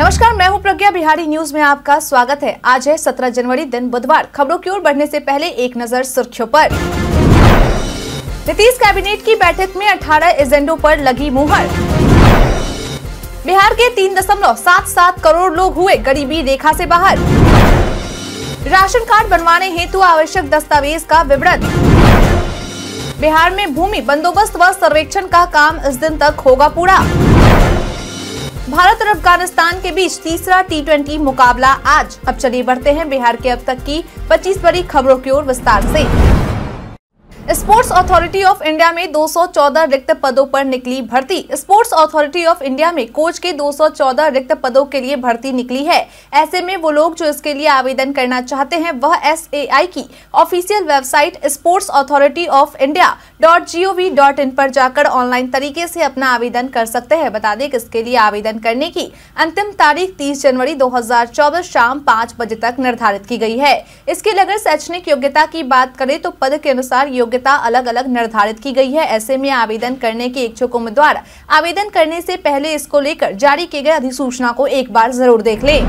नमस्कार मैं हूं प्रज्ञा बिहारी न्यूज में आपका स्वागत है आज है 17 जनवरी दिन बुधवार खबरों की ओर बढ़ने से पहले एक नजर सुर्खियों पर नीतीश कैबिनेट की बैठक में 18 एजेंडों पर लगी मुहर बिहार के तीन दशमलव सात सात करोड़ लोग हुए गरीबी रेखा से बाहर राशन कार्ड बनवाने हेतु आवश्यक दस्तावेज का विवरण बिहार में भूमि बंदोबस्त व सर्वेक्षण का काम इस दिन तक होगा पूरा भारत और अफगानिस्तान के बीच तीसरा टी मुकाबला आज अब चलिए बढ़ते हैं बिहार के अब तक की 25 बड़ी खबरों की ओर विस्तार ऐसी स्पोर्ट्स अथॉरिटी ऑफ इंडिया में 214 रिक्त पदों पर निकली भर्ती स्पोर्ट्स अथॉरिटी ऑफ इंडिया में कोच के 214 रिक्त पदों के लिए भर्ती निकली है ऐसे में वो लोग जो इसके लिए आवेदन करना चाहते हैं वह एस की official website sports authority of India dot G O V dot in पर जाकर ऑनलाइन तरीके से अपना आवेदन कर सकते हैं बता दें कि इसके लिए आवेदन करने की अंतिम तारीख 30 जनवरी 2024 शाम 5 बजे तक निर्धारित की गई है इसके लिए अगर शैक्षणिक योग्यता की बात करें तो पद के अनुसार योग्य योग्यता अलग अलग निर्धारित की गई है ऐसे में आवेदन करने के इच्छुक उम्मीदवार आवेदन करने से पहले इसको लेकर जारी किए गए अधिसूचना को एक बार जरूर देख ले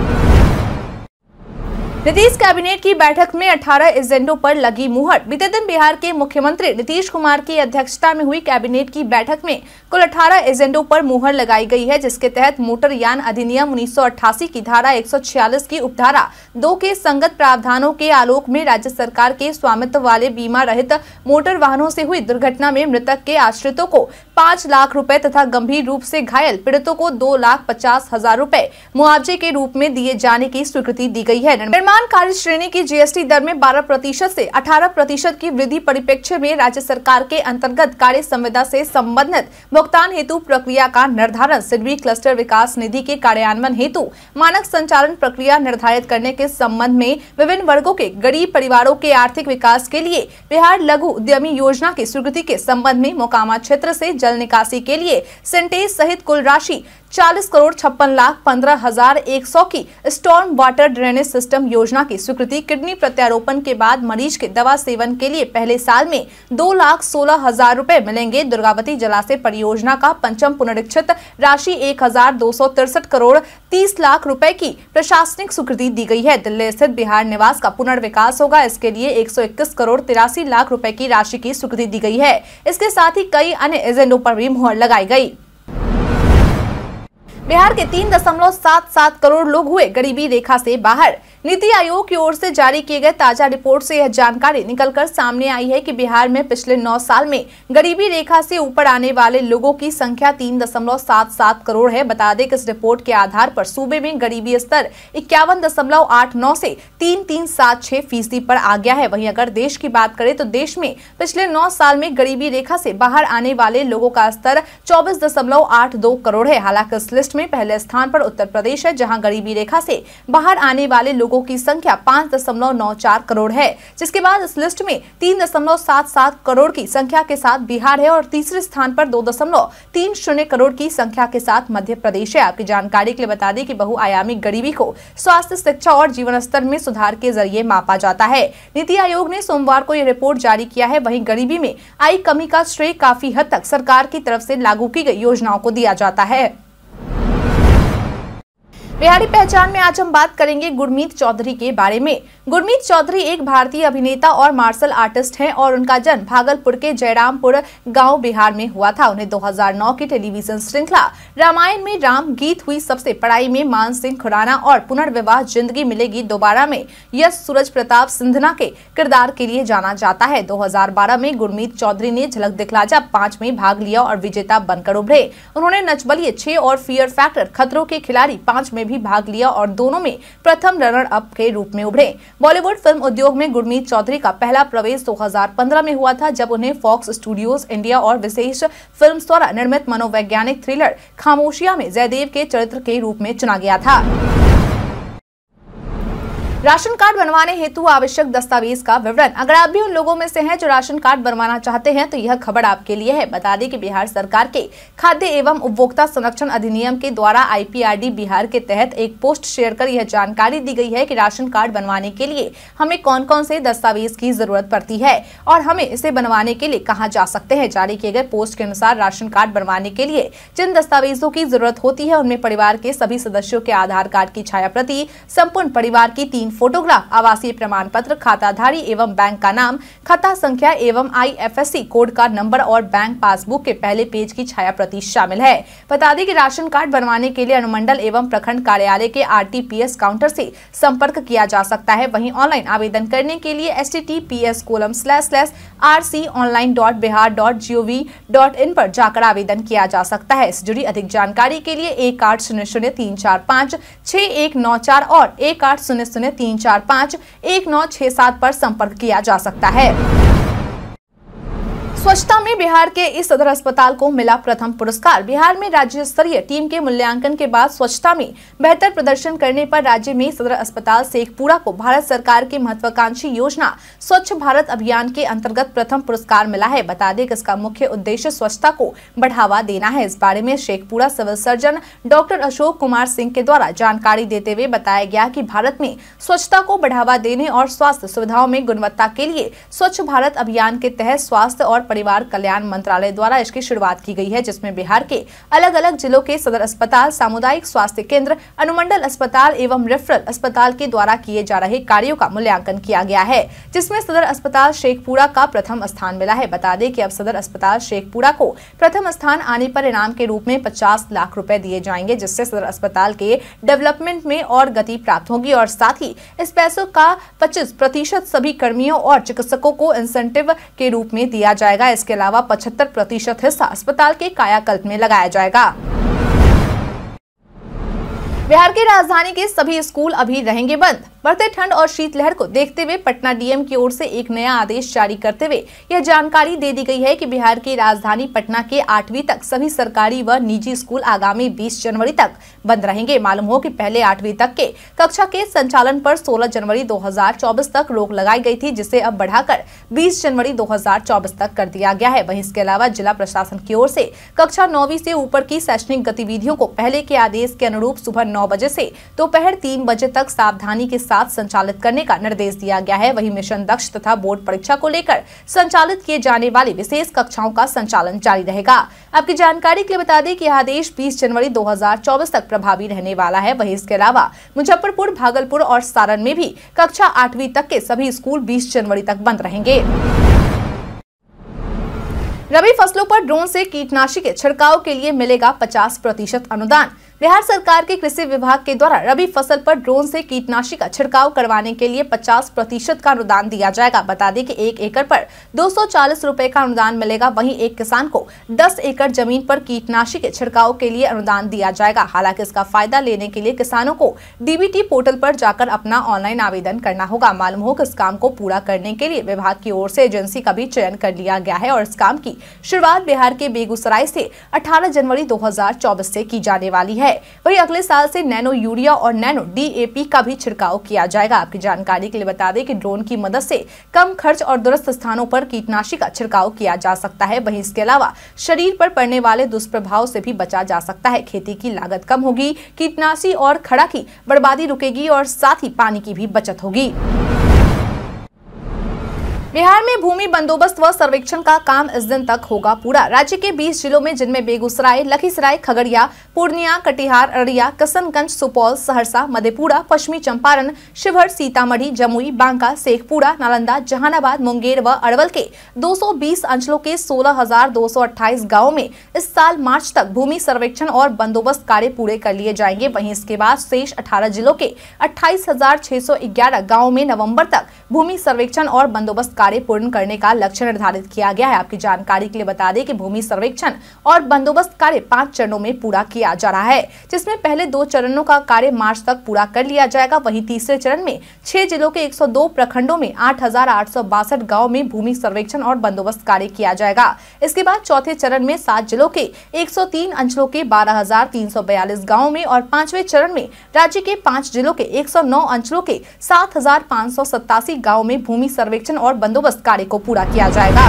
नीतीश कैबिनेट की बैठक में 18 एजेंडों पर लगी मुहर बीते दिन बिहार के मुख्यमंत्री नीतीश कुमार की अध्यक्षता में हुई कैबिनेट की बैठक में कुल 18 एजेंडों पर मुहर लगाई गई है जिसके तहत मोटर यान अधिनियम 1988 की धारा 146 की उपधारा दो के संगत प्रावधानों के आलोक में राज्य सरकार के स्वामित्व वाले बीमा रहित मोटर वाहनों से हुई दुर्घटना में मृतक के आश्रितों को पाँच लाख रूपए तथा गंभीर रूप से घायल पीड़ितों को दो लाख पचास हजार रूपए मुआवजे के रूप में दिए जाने की स्वीकृति दी गई है निर्माण कार्य श्रेणी की जीएसटी दर में 12 प्रतिशत से 18 प्रतिशत की वृद्धि परिप्रेक्ष्य में राज्य सरकार के अंतर्गत कार्य संविदा से संबंधित भुगतान हेतु प्रक्रिया का निर्धारण सिडवी क्लस्टर विकास निधि के कार्यान्वयन हेतु मानक संचालन प्रक्रिया निर्धारित करने के संबंध में विभिन्न वर्गो के गरीब परिवारों के आर्थिक विकास के लिए बिहार लघु उद्यमी योजना की स्वीकृति के संबंध में मोकामा क्षेत्र ऐसी जल निकासी के लिए सेंटेज सहित कुल राशि चालीस करोड़ छप्पन लाख पंद्रह हजार एक सौ की स्टॉर्म वाटर ड्रेनेज सिस्टम योजना की स्वीकृति किडनी प्रत्यारोपण के बाद मरीज के दवा सेवन के लिए पहले साल में दो लाख सोलह हजार रूपए मिलेंगे दुर्गावती जलाशय परियोजना का पंचम पुनरीक्षित राशि एक हजार दो सौ तिरसठ करोड़ तीस लाख रूपए की प्रशासनिक स्वीकृति दी गई है दिल्ली स्थित बिहार निवास का पुनर्विकास होगा इसके लिए एक सौ इक्कीस करोड़ तिरासी लाख रूपए की राशि की स्वीकृति दी गई है इसके साथ ही कई अन्य एजेंडो आरोप भी मुहर लगाई गयी बिहार के तीन दशमलव सात सात करोड़ लोग हुए गरीबी रेखा से बाहर नीति आयोग की ओर से जारी किए गए ताजा रिपोर्ट से यह जानकारी निकलकर सामने आई है कि बिहार में पिछले नौ साल में गरीबी रेखा से ऊपर आने वाले लोगों की संख्या तीन दशमलव सात सात करोड़ है बता दें कि इस रिपोर्ट के आधार पर सूबे में गरीबी स्तर इक्यावन दशमलव आठ नौ से तीन तीन सात छह फीसदी पर आ गया है वही अगर देश की बात करें तो देश में पिछले नौ साल में गरीबी रेखा से बाहर आने वाले लोगों का स्तर चौबीस दशमलव आठ दो करोड़ है हालांकि इस लिस्ट में पहले स्थान पर उत्तर प्रदेश है जहां गरीबी रेखा से बाहर आने वाले लोगों की संख्या पाँच दशमलव नौ चार करोड़ है जिसके बाद इस लिस्ट में तीन दशमलव सात सात करोड़ की संख्या के साथ बिहार है और तीसरे स्थान पर दो दशमलव तीन शून्य करोड़ की संख्या के साथ मध्य प्रदेश है आपकी जानकारी के लिए बता दें की बहुआयामी गरीबी को स्वास्थ्य शिक्षा और जीवन स्तर में सुधार के जरिए मापा जाता है नीति आयोग ने सोमवार को यह रिपोर्ट जारी किया है वही गरीबी में आई कमी का श्रेय काफी हद तक सरकार की तरफ से लागू की गई योजनाओं को दिया जाता है बिहारी पहचान में आज हम बात करेंगे गुरमीत चौधरी के बारे में गुरमीत चौधरी एक भारतीय अभिनेता और मार्शल आर्टिस्ट हैं और उनका जन्म भागलपुर के जयरामपुर गांव बिहार में हुआ था उन्हें 2009 की टेलीविजन श्रृंखला रामायण में राम गीत हुई सबसे पढ़ाई में मान सिंह खुराना और पुनर्विवाह जिंदगी मिलेगी दोबारा में यश सूरज प्रताप सिंधना के किरदार के लिए जाना जाता है दो में गुरमीत चौधरी ने झलक दिखलाजा पांच में भाग लिया और विजेता बनकर उभरे उन्होंने नचबलिए छह और फियर फैक्टर खतरों के खिलाड़ी पांच में भी भाग लिया और दोनों में प्रथम रनर अप के रूप में उभरे बॉलीवुड फिल्म उद्योग में गुरमीत चौधरी का पहला प्रवेश 2015 में हुआ था जब उन्हें फॉक्स स्टूडियोज इंडिया और विशेष फिल्म द्वारा निर्मित मनोवैज्ञानिक थ्रिलर खामोशिया में जयदेव के चरित्र के रूप में चुना गया था राशन कार्ड बनवाने हेतु आवश्यक दस्तावेज का विवरण अगर आप भी उन लोगों में से हैं जो राशन कार्ड बनवाना चाहते हैं तो यह खबर आपके लिए है बता दें कि बिहार सरकार के खाद्य एवं उपभोक्ता संरक्षण अधिनियम के द्वारा आईपीआरडी बिहार के तहत एक पोस्ट शेयर कर यह जानकारी दी गई है कि राशन कार्ड बनवाने के लिए हमें कौन कौन से दस्तावेज की जरूरत पड़ती है और हमें इसे बनवाने के लिए कहाँ जा सकते हैं जारी किए गए पोस्ट के अनुसार राशन कार्ड बनवाने के लिए जिन दस्तावेजों की जरूरत होती है उनमें परिवार के सभी सदस्यों के आधार कार्ड की छाया प्रति संपूर्ण परिवार की तीन तीन फोटोग्राफ आवासीय प्रमाण पत्र खाताधारी एवं बैंक का नाम खाता संख्या एवं आईएफएससी कोड का नंबर और बैंक पासबुक के पहले पेज की छाया प्रति शामिल है बता दें कि राशन कार्ड बनवाने के लिए अनुमंडल एवं प्रखंड कार्यालय के आर काउंटर ऐसी संपर्क किया जा सकता है वही ऑनलाइन आवेदन करने के लिए S T T P S colon slash R C online dot Bihar dot G O V dot in जाकर आवेदन किया जा सकता है जुड़ी अधिक जानकारी के लिए एक आठ शून्य शून्य तीन चार पाँच छः एक नौ चार और एक आठ शून्य शून्य तीन चार पाँच एक नौ छह सात पर संपर्क किया जा सकता है स्वच्छता में बिहार के इस सदर अस्पताल को मिला प्रथम पुरस्कार बिहार में राज्य स्तरीय टीम के मूल्यांकन के बाद स्वच्छता में बेहतर प्रदर्शन करने पर राज्य में सदर अस्पताल शेखपुरा को भारत सरकार के महत्वाकांक्षी योजना स्वच्छ भारत अभियान के अंतर्गत प्रथम पुरस्कार मिला है बता दें कि इसका मुख्य उद्देश्य स्वच्छता को बढ़ावा देना है इस बारे में Sheikhpura civil surgeon doctor Ashok Kumar Singh के द्वारा जानकारी देते हुए बताया गया की भारत में स्वच्छता को बढ़ावा देने और स्वास्थ्य सुविधाओं में गुणवत्ता के लिए स्वच्छ भारत अभियान के तहत स्वास्थ्य और परिवार कल्याण मंत्रालय द्वारा इसकी शुरुआत की गई है जिसमें बिहार के अलग अलग जिलों के सदर अस्पताल सामुदायिक स्वास्थ्य केंद्र अनुमंडल अस्पताल एवं रेफरल अस्पताल के द्वारा किए जा रहे कार्यो का मूल्यांकन किया गया है जिसमे सदर अस्पताल शेखपुरा का प्रथम स्थान मिला है बता दें की अब सदर अस्पताल शेखपुरा को प्रथम स्थान आने पर इनाम के रूप में पचास लाख रूपए दिए जाएंगे जिससे सदर अस्पताल के डेवलपमेंट में और गति प्राप्त होगी और साथ ही इस पैसों का 25 प्रतिशत सभी कर्मियों और चिकित्सकों को इंसेंटिव के रूप में दिया जाएगा जाएगा इसके अलावा पचहत्तर प्रतिशत हिस्सा अस्पताल के कायाकल्प में लगाया जाएगा बिहार की राजधानी के सभी स्कूल अभी रहेंगे बंद बढ़ते ठंड और शीतलहर को देखते हुए पटना डीएम की ओर से एक नया आदेश जारी करते हुए यह जानकारी दे दी गई है कि बिहार की राजधानी पटना के आठवीं तक सभी सरकारी व निजी स्कूल आगामी 20 जनवरी तक बंद रहेंगे मालूम हो कि पहले आठवीं तक के कक्षा के संचालन पर 16 जनवरी 2024 तक रोक लगाई गई थी जिसे अब बढ़ाकर बीस जनवरी दो तक कर दिया गया है वही इसके अलावा जिला प्रशासन की ओर से कक्षा नौवीं से ऊपर की शैक्षणिक गतिविधियों को पहले के आदेश के अनुरूप सुबह नौ बजे से दोपहर तो तीन बजे तक सावधानी के साथ संचालित करने का निर्देश दिया गया है वही मिशन दक्ष तथा बोर्ड परीक्षा को लेकर संचालित किए जाने वाली विशेष कक्षाओं का संचालन जारी रहेगा आपकी जानकारी के लिए बता दें कि यह आदेश बीस जनवरी दो तक प्रभावी रहने वाला है वही इसके अलावा मुजफ्फरपुर भागलपुर और सारण में भी कक्षा आठवीं तक के सभी स्कूल बीस जनवरी तक बंद रहेंगे रबी फसलों पर ड्रोन से कीटनाशी के छिड़काव के लिए मिलेगा 50 प्रतिशत अनुदान बिहार सरकार के कृषि विभाग के द्वारा रबी फसल पर ड्रोन से कीटनाशी का छिड़काव करवाने के लिए 50 प्रतिशत का अनुदान दिया जाएगा बता दें कि एक एकड़ पर 240 रुपए का अनुदान मिलेगा वहीं एक किसान को 10 एकड़ जमीन पर कीटनाशी के छिड़काव के लिए अनुदान दिया जाएगा हालांकि इसका फायदा लेने के लिए किसानों को डीबीटी पोर्टल पर जाकर अपना ऑनलाइन आवेदन करना होगा मालूम हो कि इस काम को पूरा करने के लिए विभाग की ओर से एजेंसी का भी चयन कर लिया गया है और इस काम की शुरुआत बिहार के बेगूसराय से 18 जनवरी 2024 से की जाने वाली है वही अगले साल से नैनो यूरिया और नैनो डीएपी का भी छिड़काव किया जाएगा आपकी जानकारी के लिए बता दें कि ड्रोन की मदद से कम खर्च और दुरस्त स्थानों पर कीटनाशी का छिड़काव किया जा सकता है वही इसके अलावा शरीर पर पड़ने वाले दुष्प्रभाव से भी बचा जा सकता है खेती की लागत कम होगी कीटनाशी और खड़ा की बर्बादी रुकेगी और साथ ही पानी की भी बचत होगी बिहार में भूमि बंदोबस्त व सर्वेक्षण का काम इस दिन तक होगा पूरा राज्य के 20 जिलों में जिनमें बेगूसराय लखीसराय खगड़िया पूर्णिया कटिहार अररिया किशनगंज सुपौल सहरसा मधेपुरा पश्चिमी चंपारण शिवहर सीतामढ़ी जमुई बांका शेखपुरा नालंदा जहानाबाद मुंगेर व अरवल के 220 अंचलों के सोलह हजार में इस साल मार्च तक भूमि सर्वेक्षण और बंदोबस्त कार्य पूरे कर लिए जाएंगे वही इसके बाद शेष अठारह जिलों के अट्ठाईस हजार में नवम्बर तक भूमि सर्वेक्षण और बंदोबस्त कार्य पूर्ण करने का लक्ष्य निर्धारित किया गया है आपकी जानकारी के लिए बता दें कि भूमि सर्वेक्षण और बंदोबस्त कार्य पांच चरणों में पूरा किया जा रहा है जिसमें पहले दो चरणों का कार्य मार्च तक पूरा कर लिया जाएगा वही तीसरे चरण में छह जिलों के एक प्रखंडों में आठ हजार में भूमि सर्वेक्षण और बंदोबस्त कार्य किया जाएगा इसके बाद चौथे चरण में सात जिलों के एक अंचलों के बारह हजार में और पांचवे चरण में राज्य के पांच जिलों के एक अंचलों के सात गाँव में भूमि सर्वेक्षण और बंदोबस्त कार्य को पूरा किया जाएगा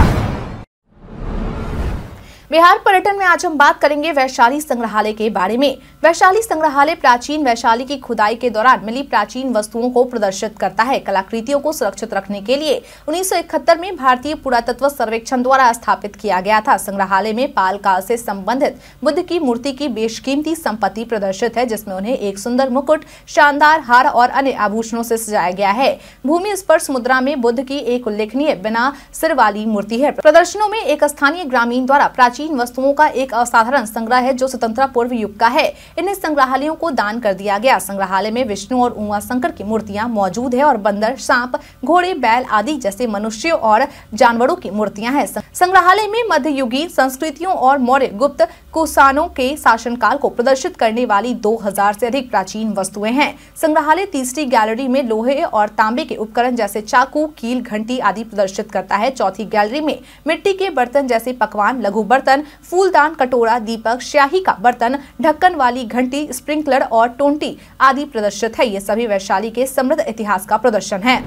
बिहार पर्यटन में आज हम बात करेंगे वैशाली संग्रहालय के बारे में वैशाली संग्रहालय प्राचीन वैशाली की खुदाई के दौरान मिली प्राचीन वस्तुओं को प्रदर्शित करता है कलाकृतियों को सुरक्षित रखने के लिए 1971 में भारतीय पुरातत्व सर्वेक्षण द्वारा स्थापित किया गया था संग्रहालय में पाल काल से संबंधित बुद्ध की मूर्ति की बेशकीमती संपत्ति प्रदर्शित है जिसमे उन्हें एक सुंदर मुकुट शानदार हार और अन्य आभूषणों से सजाया गया है भूमि स्पर्श मुद्रा में बुद्ध की एक उल्लेखनीय बिना सिर वाली मूर्ति है प्रदर्शनों में एक स्थानीय ग्रामीण द्वारा प्राचीन प्राचीन वस्तुओं का एक असाधारण संग्रह है जो स्वतंत्रता पूर्व युग का है इन संग्रहालयों को दान कर दिया गया संग्रहालय में विष्णु और उमा शंकर की मूर्तियां मौजूद है और बंदर सांप घोड़े बैल आदि जैसे मनुष्यों और जानवरों की मूर्तियां हैं संग्रहालय में मध्ययुगीन संस्कृतियों और मौर्य गुप्त कुसानों के शासनकाल को प्रदर्शित करने वाली 2000 से अधिक प्राचीन वस्तुएं हैं संग्रहालय तीसरी गैलरी में लोहे और तांबे के उपकरण जैसे चाकू कील घंटी आदि प्रदर्शित करता है चौथी गैलरी में मिट्टी के बर्तन जैसे पकवान लघु बर्तन फूलदान कटोरा दीपक स्याही का बर्तन ढक्कन वाली घंटी स्प्रिंकलर और टोंटी आदि प्रदर्शित है ये सभी वैशाली के समृद्ध इतिहास का प्रदर्शन है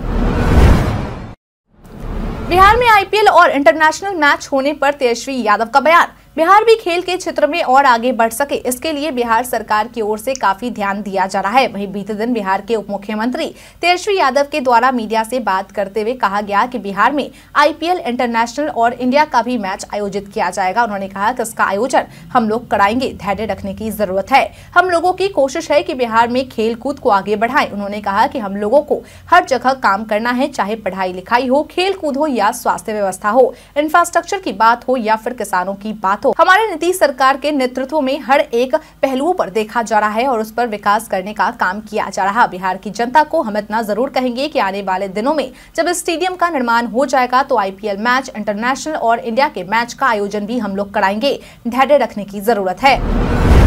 बिहार में आईपीएल और इंटरनेशनल मैच होने पर तेजस्वी यादव का बयान बिहार भी खेल के क्षेत्र में और आगे बढ़ सके इसके लिए बिहार सरकार की ओर से काफी ध्यान दिया जा रहा है वहीं बीते दिन बिहार के उप मुख्यमंत्री तेजस्वी यादव के द्वारा मीडिया से बात करते हुए कहा गया कि बिहार में आईपीएल इंटरनेशनल और इंडिया का भी मैच आयोजित किया जाएगा उन्होंने कहा कि इसका आयोजन हम लोग कराएंगे धैर्य रखने की जरूरत है हम लोगों की कोशिश है की बिहार में खेल कूद को आगे बढ़ाए उन्होंने कहा की हम लोगों को हर जगह काम करना है चाहे पढ़ाई लिखाई हो खेल कूद हो या स्वास्थ्य व्यवस्था हो इंफ्रास्ट्रक्चर की बात हो या फिर किसानों की बात साथ हो तो हमारे नीतीश सरकार के नेतृत्व में हर एक पहलुओं पर देखा जा रहा है और उस पर विकास करने का काम किया जा रहा बिहार की जनता को हम इतना जरूर कहेंगे की आने वाले दिनों में जब स्टेडियम का निर्माण हो जाएगा तो आई मैच इंटरनेशनल और इंडिया के मैच का आयोजन भी हम लोग कराएंगे धैर्य रखने की जरूरत है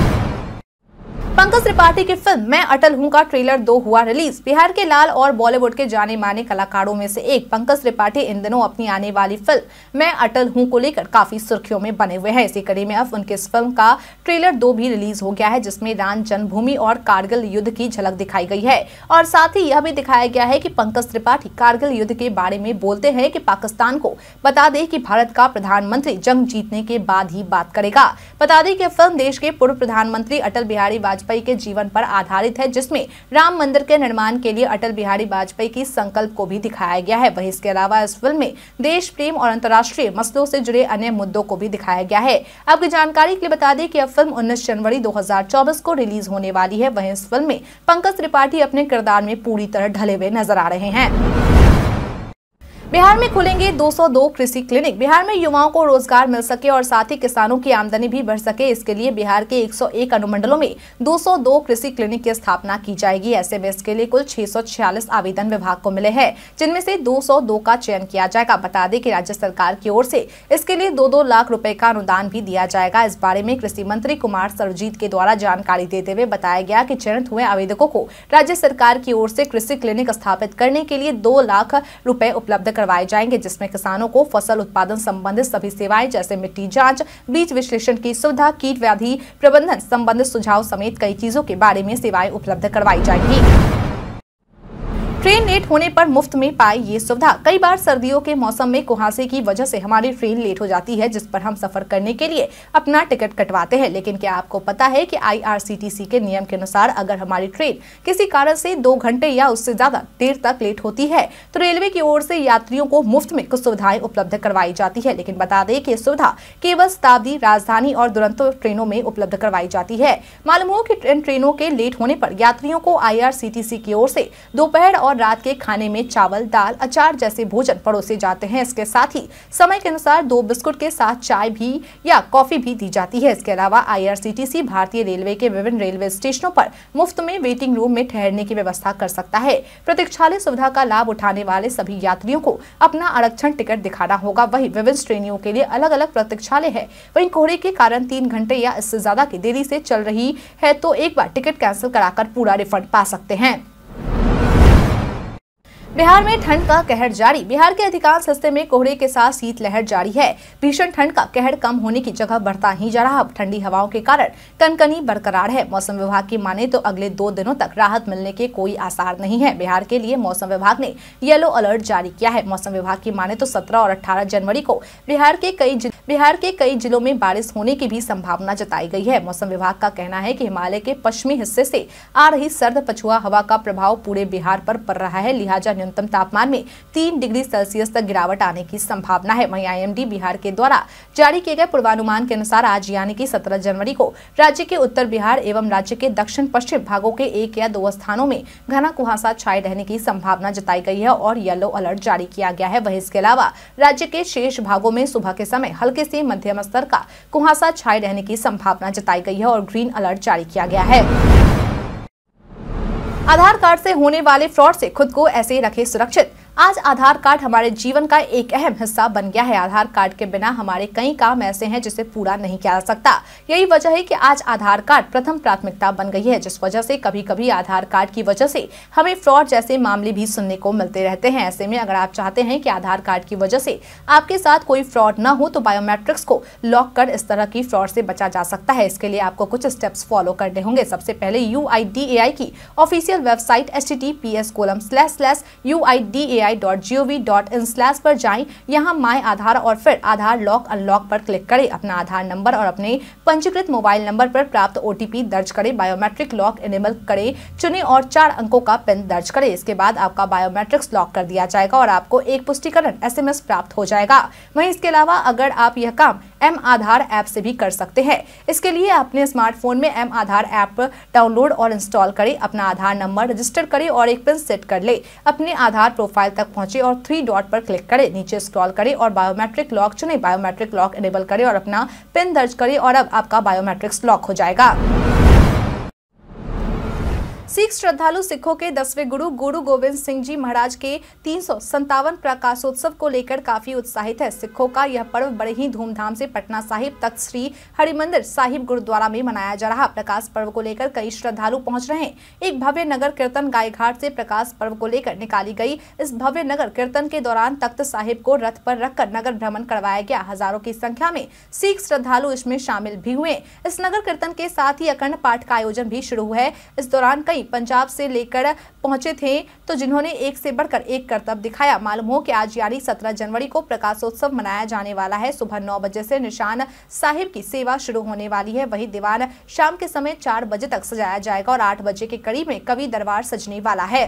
पंकज त्रिपाठी की फिल्म मैं अटल हूँ का ट्रेलर दो हुआ रिलीज बिहार के लाल और बॉलीवुड के जाने माने कलाकारों में से एक पंकज त्रिपाठी इन दिनों अपनी आने वाली फिल्म मैं अटल हूँ को लेकर काफी सुर्खियों में बने हुए हैं इसी कड़ी में अब उनके इस फिल्म का ट्रेलर दो भी रिलीज हो गया है जिसमें राम जन्मभूमि और कारगिल युद्ध की झलक दिखाई गई है और साथ ही यह भी दिखाया गया है की पंकज त्रिपाठी कारगिल युद्ध के बारे में बोलते है की पाकिस्तान को बता दे की भारत का प्रधानमंत्री जंग जीतने के बाद ही बात करेगा बता दें की फिल्म देश के पूर्व प्रधानमंत्री अटल बिहारी वाजपेयी वाजपेयी के जीवन पर आधारित है जिसमें राम मंदिर के निर्माण के लिए अटल बिहारी वाजपेयी की संकल्प को भी दिखाया गया है वहीं इसके अलावा इस फिल्म में देश प्रेम और अंतर्राष्ट्रीय मसलों से जुड़े अन्य मुद्दों को भी दिखाया गया है आपकी जानकारी के लिए बता दें की यह फिल्म उन्नीस जनवरी दो को रिलीज होने वाली है वही इस फिल्म में पंकज त्रिपाठी अपने किरदार में पूरी तरह ढले हुए नजर आ रहे हैं बिहार में खुलेंगे 202 कृषि क्लिनिक बिहार में युवाओं को रोजगार मिल सके और साथ ही किसानों की आमदनी भी बढ़ सके इसके लिए बिहार के 101 अनुमंडलों में 202 कृषि क्लिनिक की स्थापना की जाएगी ऐसे में इसके लिए कुल 646 आवेदन विभाग को मिले हैं जिनमें से 202 का चयन किया जाएगा बता दें कि राज्य सरकार की ओर से इसके लिए दो दो लाख रूपए का अनुदान भी दिया जाएगा इस बारे में कृषि मंत्री कुमार सरजीत के द्वारा जानकारी देते हुए बताया गया की चयनित हुए आवेदकों को राज्य सरकार की ओर से कृषि क्लिनिक स्थापित करने के लिए दो लाख रूपए उपलब्ध करवाए जाएंगे जिसमें किसानों को फसल उत्पादन संबंधित सभी सेवाएं जैसे मिट्टी जांच बीज विश्लेषण की सुविधा कीट व्याधि प्रबंधन संबंधित सुझाव समेत कई चीजों के बारे में सेवाएं उपलब्ध करवाई जाएंगी ट्रेन लेट होने पर मुफ्त में पाए ये सुविधा कई बार सर्दियों के मौसम में कुहासे की वजह से हमारी ट्रेन लेट हो जाती है जिस पर हम सफर करने के लिए अपना टिकट कटवाते हैं लेकिन क्या आपको पता है कि आईआरसीटीसी के नियम के अनुसार अगर हमारी ट्रेन किसी कारण से दो घंटे या उससे ज्यादा देर तक लेट होती है तो रेलवे की ओर से यात्रियों को मुफ्त में कुछ सुविधाएं उपलब्ध करवाई जाती है लेकिन बता दें कि सुविधा केवल शताब्दी राजधानी और दुरंतो ट्रेनों में उपलब्ध करवाई जाती है मालूम हो की ट्रेनों के लेट होने पर यात्रियों को आई की ओर से दोपहर और और रात के खाने में चावल दाल अचार जैसे भोजन परोसे जाते हैं इसके साथ ही समय के अनुसार दो बिस्कुट के साथ चाय भी या कॉफी भी दी जाती है इसके अलावा आई भारतीय रेलवे के विभिन्न रेलवे स्टेशनों पर मुफ्त में वेटिंग रूम में ठहरने की व्यवस्था कर सकता है प्रतीक्षालय सुविधा का लाभ उठाने वाले सभी यात्रियों को अपना आरक्षण टिकट दिखाना होगा वही विभिन्न श्रेणियों के लिए अलग अलग प्रतीक्षालय है वहीं कोहरे के कारण तीन घंटे या इससे ज्यादा की देरी से चल रही है तो एक बार टिकट कैंसिल कराकर पूरा रिफंड पा सकते हैं बिहार में ठंड का कहर जारी बिहार के अधिकांश हिस्से में कोहरे के साथ शीतलहर जारी है भीषण ठंड का कहर कम होने की जगह बढ़ता ही जा रहा ठंडी हवाओं के कारण कनकनी बरकरार है मौसम विभाग की माने तो अगले दो दिनों तक राहत मिलने के कोई आसार नहीं है बिहार के लिए मौसम विभाग ने येलो अलर्ट जारी किया है मौसम विभाग की माने तो सत्रह और अठारह जनवरी को बिहार के कई बिहार के कई जिलों में बारिश होने की भी संभावना जताई गई है मौसम विभाग का कहना है की हिमालय के पश्चिमी हिस्से ऐसी आ रही सर्द पछुआ हवा का प्रभाव पूरे बिहार आरोप पड़ रहा है लिहाजा न्यूनतम तापमान में तीन डिग्री सेल्सियस तक गिरावट आने की संभावना है वही आई बिहार के द्वारा जारी किए गए पूर्वानुमान के अनुसार आज यानी कि सत्रह जनवरी को राज्य के उत्तर बिहार एवं राज्य के दक्षिण पश्चिम भागों के एक या दो स्थानों में घना कुहासा छाये रहने की संभावना जताई गई है और येलो अलर्ट जारी किया गया है वही इसके अलावा राज्य के शेष भागों में सुबह के समय हल्के से मध्यम स्तर का कुहासा छाये रहने की संभावना जताई गई है और ग्रीन अलर्ट जारी किया गया है आधार कार्ड से होने वाले फ्रॉड से खुद को ऐसे रखे सुरक्षित आज आधार कार्ड हमारे जीवन का एक अहम हिस्सा बन गया है आधार कार्ड के बिना हमारे कई काम ऐसे हैं जिसे पूरा नहीं किया जा सकता यही वजह है कि आज आधार कार्ड प्रथम प्राथमिकता बन गई है जिस वजह से कभी कभी आधार कार्ड की वजह से हमें फ्रॉड जैसे मामले भी सुनने को मिलते रहते हैं ऐसे में अगर आप चाहते हैं कि आधार कार्ड की वजह से आपके साथ कोई फ्रॉड न हो तो बायोमेट्रिक्स को लॉक कर इस तरह की फ्रॉड से बचा जा सकता है इसके लिए आपको कुछ स्टेप्स फॉलो करने होंगे सबसे पहले यू की official website H T T P S colon slash slash U I D A I slash पर जाएं यहां माई आधार और फिर आधार लॉक अनलॉक पर क्लिक करें अपना आधार नंबर और अपने पंजीकृत मोबाइल नंबर पर प्राप्त ओटीपी दर्ज करें बायोमेट्रिक लॉक इनेबल करें चुने और चार अंकों का पिन दर्ज करें इसके बाद आपका बायोमेट्रिक्स लॉक कर दिया जाएगा और आपको एक पुष्टिकरण एसएमएस प्राप्त हो जाएगा वहीं इसके अलावा अगर आप यह काम एम आधार ऐप से भी कर सकते हैं इसके लिए अपने स्मार्टफोन में एम आधार ऐप डाउनलोड और इंस्टॉल करें अपना आधार नंबर रजिस्टर करें और एक पिन सेट कर लें अपने आधार प्रोफाइल तक पहुंचे और थ्री डॉट पर क्लिक करें नीचे स्क्रॉल करें और बायोमेट्रिक लॉक चुने बायोमेट्रिक लॉक एनेबल करें और अपना पिन दर्ज करें और अब आपका बायोमेट्रिक्स लॉक हो जाएगा सिख श्रद्धालु सिखों के दसवें गुरु गुरु गोविंद सिंह जी महाराज के तीन प्रकाशोत्सव को लेकर काफी उत्साहित है सिखों का यह पर्व बड़े ही धूमधाम से पटना साहिब तक श्री हरिमंदिर साहिब गुरुद्वारा में मनाया जा रहा प्रकाश पर्व को लेकर कई श्रद्धालु पहुंच रहे हैं एक भव्य नगर कीर्तन गाय घाट से प्रकाश पर्व को लेकर निकाली गई इस भव्य नगर कीर्तन के दौरान तख्त साहिब को रथ पर रखकर नगर भ्रमण करवाया गया हजारों की संख्या में सिख श्रद्धालु इसमें शामिल भी हुए इस नगर कीर्तन के साथ ही अखंड पाठ का आयोजन भी शुरू है इस दौरान कई पंजाब से लेकर पहुंचे थे तो जिन्होंने एक से बढ़कर एक करतब दिखाया मालूम हो कि आज यानी सत्रह जनवरी को प्रकाशोत्सव मनाया जाने वाला है सुबह नौ बजे से निशान साहिब की सेवा शुरू होने वाली है वही दीवान शाम के समय चार बजे तक सजाया जाएगा और आठ बजे के करीब में कवि दरबार सजने वाला है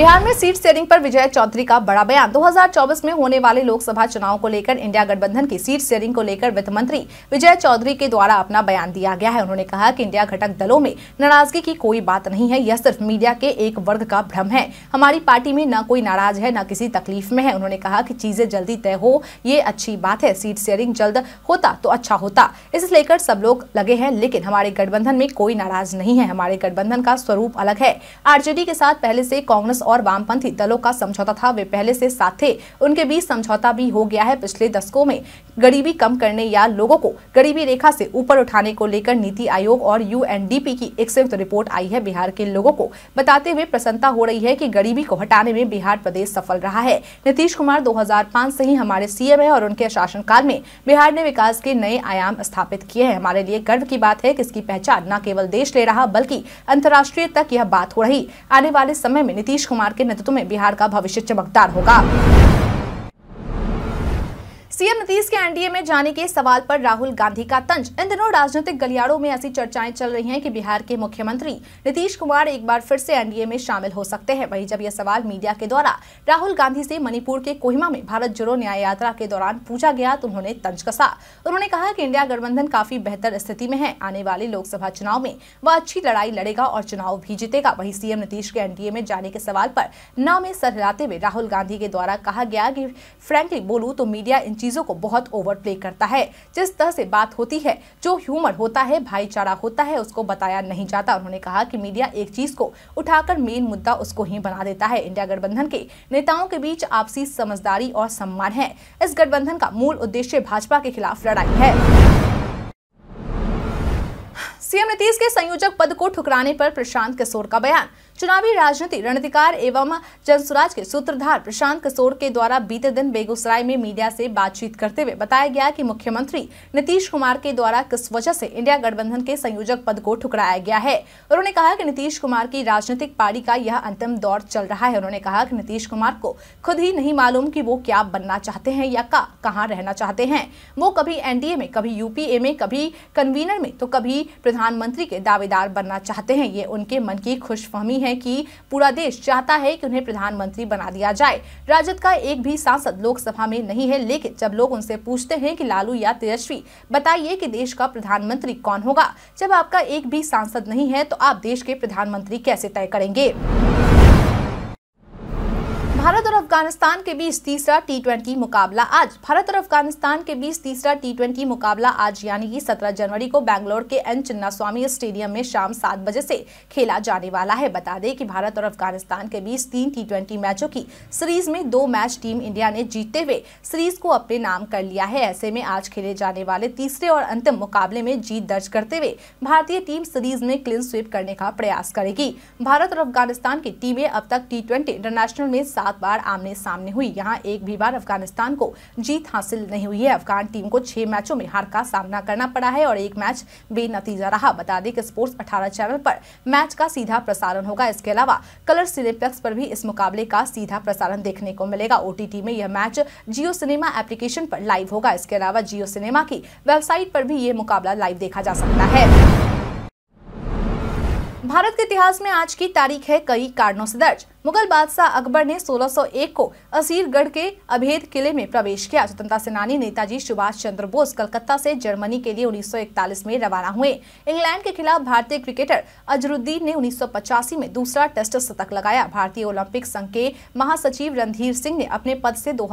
बिहार में सीट शेयरिंग पर विजय चौधरी का बड़ा बयान 2024 में होने वाले लोकसभा चुनाव को लेकर इंडिया गठबंधन की सीट शेयरिंग को लेकर वित्त मंत्री विजय चौधरी के द्वारा अपना बयान दिया गया है उन्होंने कहा कि इंडिया घटक दलों में नाराजगी की कोई बात नहीं है यह सिर्फ मीडिया के एक वर्ग का भ्रम है हमारी पार्टी में न कोई नाराज है न किसी तकलीफ में है उन्होंने कहा की चीजें जल्दी तय हो ये अच्छी बात है सीट शेयरिंग जल्द होता तो अच्छा होता इसे लेकर सब लोग लगे हैं लेकिन हमारे गठबंधन में कोई नाराज नहीं है हमारे गठबंधन का स्वरूप अलग है आरजेडी के साथ पहले से कांग्रेस और वामपंथी दलों का समझौता था वे पहले से साथ थे उनके बीच समझौता भी हो गया है पिछले दशकों में गरीबी कम करने या लोगों को गरीबी रेखा से ऊपर उठाने को लेकर नीति आयोग और यूएनडीपी की एक संयुक्त रिपोर्ट आई है बिहार के लोगों को बताते हुए प्रसन्नता हो रही है कि गरीबी को हटाने में बिहार प्रदेश सफल रहा है नीतीश कुमार 2005 से ही हमारे सीएम है और उनके शासनकाल में बिहार ने विकास के नए आयाम स्थापित किए हैं हमारे लिए गर्व की बात है कि इसकी पहचान न केवल देश ले रहा बल्कि अंतर्राष्ट्रीय तक यह बात हो रही आने वाले समय में नीतीश कुमार के नेतृत्व में बिहार का भविष्य चमकदार होगा सीएम नीतीश के एनडीए में जाने के सवाल पर राहुल गांधी का तंज इन दिनों राजनीतिक गलियारों में ऐसी चर्चाएं चल रही हैं कि बिहार के मुख्यमंत्री नीतीश कुमार एक बार फिर से एनडीए में शामिल हो सकते हैं वहीं जब यह सवाल मीडिया के द्वारा राहुल गांधी से मणिपुर के कोहिमा में भारत जोड़ो न्याय यात्रा के दौरान पूछा गया तो उन्होंने तंज कसा उन्होंने कहा की इंडिया गठबंधन काफी बेहतर स्थिति में है आने वाले लोकसभा चुनाव में वह अच्छी लड़ाई लड़ेगा और चुनाव भी जीतेगा वही सीएम नीतीश के एनडीए में जाने के सवाल पर नाव में सर हिलाते हुए राहुल गांधी के द्वारा कहा गया की फ्रेंकली बोलू तो मीडिया इन चीज़ों को बहुत ओवर प्ले करता है जिस तरह से बात होती है जो ह्यूमर होता है भाईचारा होता है उसको बताया नहीं जाता उन्होंने कहा कि मीडिया एक चीज़ को उठाकर मेन मुद्दा उसको ही बना देता है इंडिया गठबंधन के नेताओं के बीच आपसी समझदारी और सम्मान है इस गठबंधन का मूल उद्देश्य भाजपा के खिलाफ लड़ाई है सीएम नीतीश के संयोजक पद को ठुकराने पर प्रशांत किशोर का बयान चुनावी राजनीति रणनीतिकार एवं जनसुराज के सूत्रधार प्रशांत कसोर के द्वारा बीते दिन बेगूसराय में मीडिया से बातचीत करते हुए बताया गया कि मुख्यमंत्री नीतीश कुमार के द्वारा किस वजह से इंडिया गठबंधन के संयोजक पद को ठुकराया गया है उन्होंने कहा कि नीतीश कुमार की राजनीतिक पारी का यह अंतिम दौर चल रहा है उन्होंने कहा की नीतीश कुमार को खुद ही नहीं मालूम की वो क्या बनना चाहते हैं या कहा कहाँ रहना चाहते हैं वो कभी एनडीए में कभी यूपीए में कभी कन्वीनर में तो कभी प्रधानमंत्री के दावेदार बनना चाहते हैं ये उनके मन की खुशफहमी है हैं कि पूरा देश चाहता है कि उन्हें प्रधानमंत्री बना दिया जाए राजद का एक भी सांसद लोकसभा में नहीं है लेकिन जब लोग उनसे पूछते हैं कि लालू या तेजस्वी बताइए कि देश का प्रधानमंत्री कौन होगा जब आपका एक भी सांसद नहीं है तो आप देश के प्रधानमंत्री कैसे तय करेंगे भारत और अफगानिस्तान के बीच तीसरा टी मुकाबला आज भारत और अफगानिस्तान के बीच तीसरा टी मुकाबला आज यानी कि 17 जनवरी को बैंगलोर के एन चिन्नास्वामी स्टेडियम में शाम सात बजे से खेला जाने वाला है बता दें कि भारत और अफगानिस्तान के बीच तीन टी मैचों की सीरीज में दो मैच टीम इंडिया ने जीतते हुए सीरीज को अपने नाम कर लिया है ऐसे में आज खेले जाने वाले तीसरे और अंतिम मुकाबले में जीत दर्ज करते हुए भारतीय टीम सीरीज में क्लीन स्वीप करने का प्रयास करेगी भारत और अफगानिस्तान की टीमें अब तक टी इंटरनेशनल में सात सात बार आमने सामने हुई यहाँ एक भी बार अफगानिस्तान को जीत हासिल नहीं हुई है अफगान टीम को छह मैचों में हार का सामना करना पड़ा है और एक मैच बेनतीजा रहा बता दें कि स्पोर्ट्स अठारह चैनल पर मैच का सीधा प्रसारण होगा इसके अलावा कलर सिनेप्लेक्स पर भी इस मुकाबले का सीधा प्रसारण देखने को मिलेगा ओटीटी में यह मैच जियो सिनेमा एप्लीकेशन पर लाइव होगा इसके अलावा जियो सिनेमा की वेबसाइट पर भी ये मुकाबला लाइव देखा जा सकता है भारत के इतिहास में आज की तारीख है कई कारणों से दर्ज मुगल बादशाह अकबर ने 1601 को असीरगढ़ के अभेद किले में प्रवेश किया स्वतंत्रता सेनानी नेताजी सुभाष चंद्र बोस कलकत्ता से जर्मनी के लिए 1941 में रवाना हुए इंग्लैंड के खिलाफ भारतीय क्रिकेटर अजरुद्दीन ने उन्नीस में दूसरा टेस्ट शतक लगाया भारतीय ओलंपिक संघ के महासचिव रणधीर सिंह ने अपने पद से दो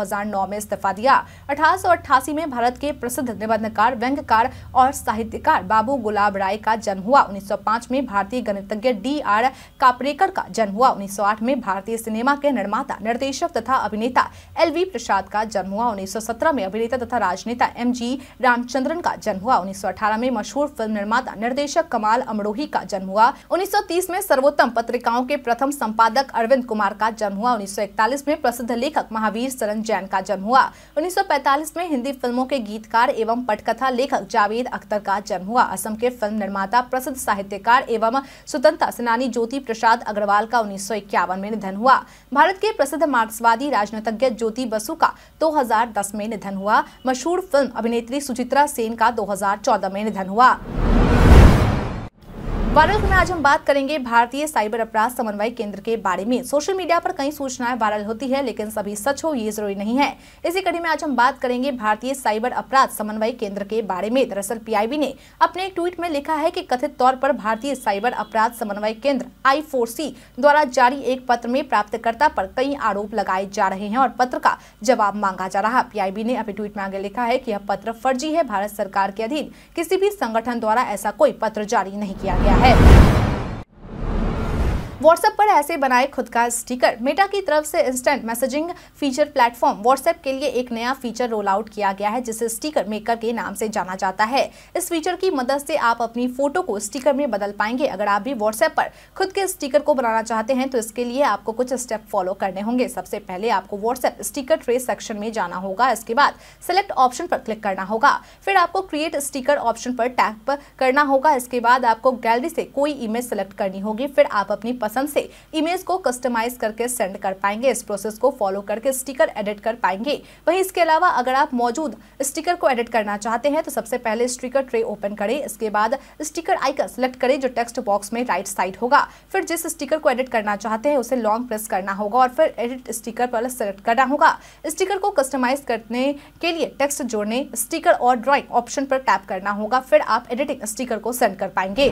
में इस्तीफा दिया अठारह में भारत के प्रसिद्ध निबंधकार व्यंग्यकार और साहित्यकार बाबू गुलाब राय का जन्म हुआ उन्नीस में भारतीय गणितज्ञ डी आर कापरेकर का जन्म हुआ उन्नीस में में भारतीय सिनेमा के निर्माता निर्देशक तथा अभिनेता एल वी प्रसाद का जन्म हुआ 1917 में अभिनेता तथा राजनेता एम जी रामचंद्रन का जन्म हुआ 1918 में मशहूर फिल्म निर्माता निर्देशक कमाल अमरोही का जन्म हुआ 1930 में सर्वोत्तम पत्रिकाओं के प्रथम संपादक अरविंद कुमार का जन्म हुआ उन्नीस में प्रसिद्ध लेखक महावीर सरन जैन का जन्म हुआ उन्नीस में हिंदी फिल्मों के गीतकार एवं पटकथा लेखक जावेद अख्तर का जन्म हुआ असम के फिल्म निर्माता प्रसिद्ध साहित्यकार एवं स्वतंत्रता सेनानी ज्योति प्रसाद अग्रवाल का उन्नीस में में निधन हुआ भारत के प्रसिद्ध मार्क्सवादी राजनीतिज्ञ ज्योति बसु का 2010 में निधन हुआ मशहूर फिल्म अभिनेत्री सुचित्रा सेन का 2014 में निधन हुआ वायरल में आज हम बात करेंगे भारतीय साइबर अपराध समन्वय केंद्र के बारे में सोशल मीडिया पर कई सूचनाएं वायरल होती है लेकिन सभी सच हो ये जरूरी नहीं है इसी कड़ी में आज हम बात करेंगे भारतीय साइबर अपराध समन्वय केंद्र के बारे में दरअसल पीआईबी ने अपने एक ट्वीट में लिखा है कि कथित तौर पर भारतीय साइबर अपराध समन्वय केंद्र आई द्वारा जारी एक पत्र में प्राप्तकर्ता पर कई आरोप लगाए जा रहे हैं और पत्र का जवाब मांगा जा रहा पीआईबी ने अपने ट्वीट में आगे लिखा है की यह पत्र फर्जी है भारत सरकार के अधीन किसी भी संगठन द्वारा ऐसा कोई पत्र जारी नहीं किया गया है え व्हाट्सएप पर ऐसे बनाए खुद का स्टिकर मेटा की तरफ से instant messaging feature platform WhatsApp के लिए एक नया फीचर रोल आउट किया गया है जिसे स्टिकर मेकर के नाम से जाना जाता है इस फीचर की मदद से आप अपनी फोटो को स्टिकर में बदल पाएंगे अगर आप भी व्हाट्सएप पर खुद के स्टिकर को बनाना चाहते हैं तो इसके लिए आपको कुछ स्टेप फॉलो करने होंगे सबसे पहले आपको व्हाट्सएप स्टिकर ट्रेस सेक्शन में जाना होगा इसके बाद सेलेक्ट ऑप्शन पर क्लिक करना होगा फिर आपको क्रिएट स्टिकर ऑप्शन पर टैप करना होगा इसके बाद आपको गैलरी से कोई इमेज सेलेक्ट करनी होगी फिर आप अपनी पसंद से इमेज को कस्टमाइज करके सेंड कर पाएंगे इस प्रोसेस को फॉलो करके स्टिकर एडिट कर पाएंगे वहीं इसके अलावा अगर आप मौजूद स्टिकर को एडिट करना चाहते हैं तो सबसे पहले स्टिकर ट्रे ओपन करें इसके बाद स्टिकर आइकन सेलेक्ट करें जो टेक्स्ट बॉक्स में राइट साइड होगा फिर जिस स्टिकर को एडिट करना चाहते हैं उसे लॉन्ग प्रेस करना होगा और फिर एडिट स्टिकर पर सेलेक्ट करना होगा स्टिकर को कस्टमाइज करने के लिए टेक्स्ट जोड़ने स्टिकर और ड्राइंग ऑप्शन पर टैप करना होगा फिर आप एडिटिंग स्टिकर को सेंड कर पाएंगे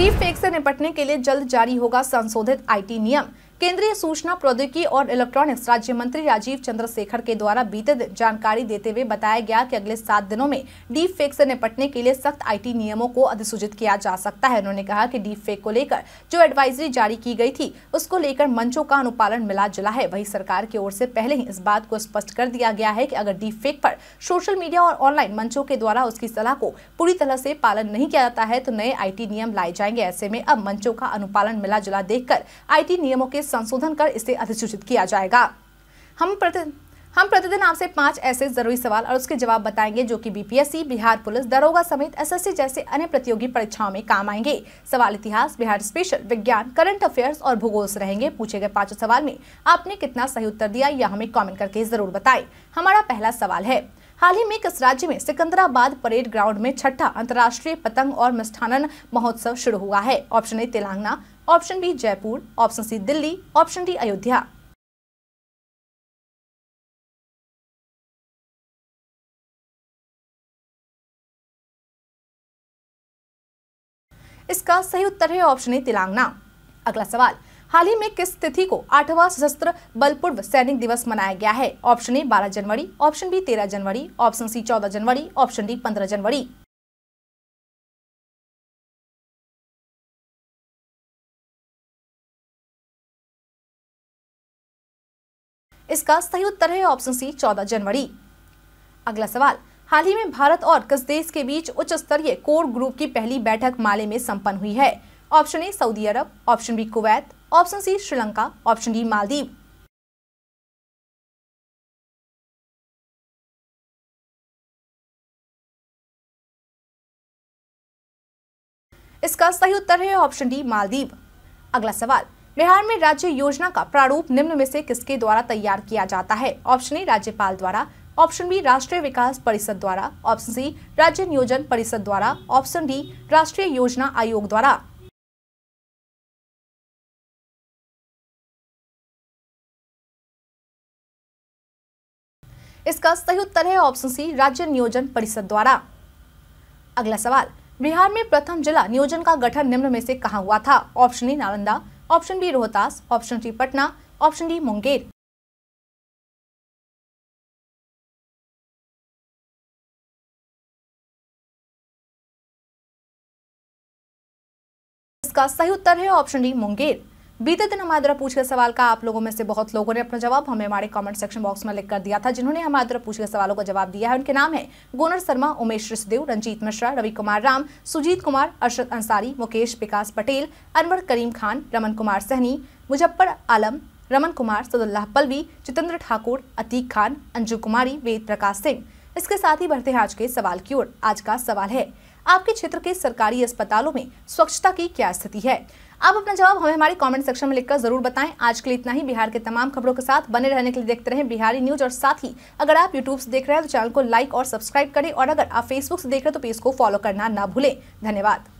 डीप फेक से निपटने के लिए जल्द जारी होगा संशोधित आईटी नियम केंद्रीय सूचना प्रौद्योगिकी और इलेक्ट्रॉनिक्स राज्य मंत्री राजीव चंद्रशेखर के द्वारा बीते दिन जानकारी देते हुए बताया गया कि अगले सात दिनों में डीप फेक से निपटने के लिए सख्त आईटी नियमों को अधिसूचित किया जा सकता है उन्होंने कहा कि डीप फेक को लेकर जो एडवाइजरी जारी की गई थी उसको लेकर मंचों का अनुपालन मिला जुला है वही सरकार की ओर से पहले ही इस बात को स्पष्ट कर दिया गया है की अगर डीप फेक पर सोशल मीडिया और ऑनलाइन मंचों के द्वारा उसकी सलाह को पूरी तरह से पालन नहीं किया जाता है तो नए आई नियम लाए जाएंगे ऐसे में अब मंचों का अनुपालन मिला जुला देखकर आई नियमों के संशोधन कर इसे अधिसूचित किया जाएगा हम प्रति हम प्रतिदिन आपसे पांच ऐसे जरूरी सवाल और उसके जवाब बताएंगे जो कि बीपीएससी बिहार पुलिस दरोगा समेत एसएससी जैसे अन्य प्रतियोगी परीक्षाओं में काम आएंगे सवाल इतिहास बिहार स्पेशल विज्ञान करंट अफेयर्स और भूगोल से रहेंगे पूछे गए पांचों सवाल में आपने कितना सही उत्तर दिया यह हमें कॉमेंट करके जरूर बताए हमारा पहला सवाल है हाल ही में किस राज्य में सिकंदराबाद परेड ग्राउंड में छठा अंतर्राष्ट्रीय पतंग और मिष्ठानन महोत्सव शुरू हुआ है option A Telangana option B Jaipur option C Delhi option D Ayodhya इसका सही उत्तर है ऑप्शन ए तेलंगाना अगला सवाल हाल ही में किस तिथि को आठवां सशस्त्र बल पूर्व सैनिक दिवस मनाया गया है ऑप्शन ए 12 जनवरी ऑप्शन बी 13 जनवरी ऑप्शन सी 14 जनवरी ऑप्शन डी 15 जनवरी इसका सही उत्तर है ऑप्शन सी चौदह जनवरी अगला सवाल हाल ही में भारत और किस देश के बीच उच्च स्तरीय कोर ग्रुप की पहली बैठक माले में संपन्न हुई है option A Saudi Arab option B Kuwait option C Sri Lanka option D Maldives इसका सही उत्तर है ऑप्शन डी मालदीव अगला सवाल बिहार में राज्य योजना का प्रारूप निम्न में से किसके द्वारा तैयार किया जाता है ऑप्शन ए राज्यपाल द्वारा ऑप्शन बी राष्ट्रीय विकास परिषद द्वारा ऑप्शन सी राज्य नियोजन परिषद द्वारा ऑप्शन डी राष्ट्रीय योजना आयोग द्वारा इसका सही उत्तर है ऑप्शन सी राज्य नियोजन परिषद द्वारा अगला सवाल बिहार में प्रथम जिला नियोजन का गठन निम्न में से कहा हुआ था option A Nalanda option B Rohtas option C Patna option D Munger इसका सही उत्तर है ऑप्शन डी मुंगेर बीते दिन हमारे द्वारा पूछे सवाल का आप लोगों में से बहुत लोगों ने अपना जवाब हमें हमारे कमेंट सेक्शन बॉक्स में लिख कर दिया था जिन्होंने हमारे द्वारा पूछे सवालों का जवाब दिया है उनके नाम है गोनर शर्मा उमेश ऋषदेव रंजीत मिश्रा रवि कुमार राम सुजीत कुमार अरशद अंसारी मुकेश विकास पटेल अनवर करीम खान रमन कुमार सहनी मुजफ्फर आलम रमन कुमार सदुल्लाह पलवी जितेंद्र ठाकुर अतीक खान अंजू कुमारी वेद प्रकाश सिंह इसके साथ ही बढ़ते हैं आज के सवाल की ओर आज का सवाल है आपके क्षेत्र के सरकारी अस्पतालों में स्वच्छता की क्या स्थिति है आप अपना जवाब हमें हमारे कमेंट सेक्शन में लिखकर जरूर बताएं आज के लिए इतना ही बिहार के तमाम खबरों के साथ बने रहने के लिए देखते रहें बिहारी न्यूज और साथ ही अगर आप यूट्यूब से देख रहे हैं तो चैनल को लाइक और सब्सक्राइब करें और अगर आप फेसबुक से देख रहे हैं तो पेज को फॉलो करना ना भूलें धन्यवाद